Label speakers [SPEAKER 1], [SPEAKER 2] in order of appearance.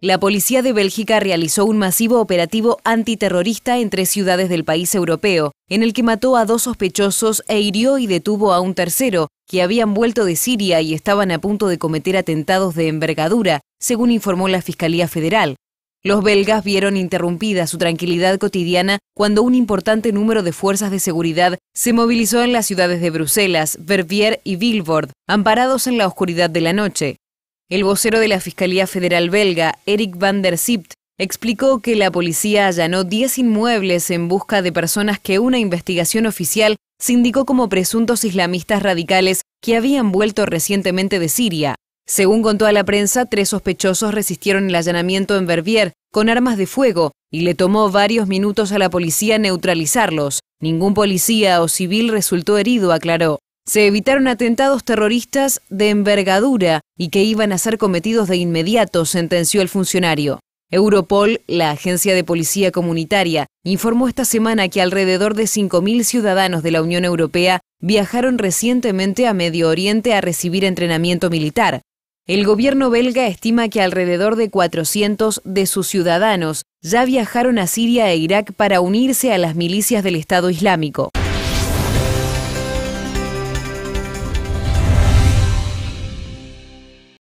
[SPEAKER 1] La policía de Bélgica realizó un masivo operativo antiterrorista en tres ciudades del país europeo, en el que mató a dos sospechosos e hirió y detuvo a un tercero, que habían vuelto de Siria y estaban a punto de cometer atentados de envergadura, según informó la Fiscalía Federal. Los belgas vieron interrumpida su tranquilidad cotidiana cuando un importante número de fuerzas de seguridad se movilizó en las ciudades de Bruselas, Verviers y Vilvoorde, amparados en la oscuridad de la noche. El vocero de la Fiscalía Federal belga, Eric van der Sipt, explicó que la policía allanó 10 inmuebles en busca de personas que una investigación oficial se indicó como presuntos islamistas radicales que habían vuelto recientemente de Siria. Según contó a la prensa, tres sospechosos resistieron el allanamiento en Verviers con armas de fuego y le tomó varios minutos a la policía neutralizarlos. Ningún policía o civil resultó herido, aclaró. Se evitaron atentados terroristas de envergadura y que iban a ser cometidos de inmediato, sentenció el funcionario. Europol, la agencia de policía comunitaria, informó esta semana que alrededor de 5.000 ciudadanos de la Unión Europea viajaron recientemente a Medio Oriente a recibir entrenamiento militar. El gobierno belga estima que alrededor de 400 de sus ciudadanos ya viajaron a Siria e Irak para unirse a las milicias del Estado Islámico.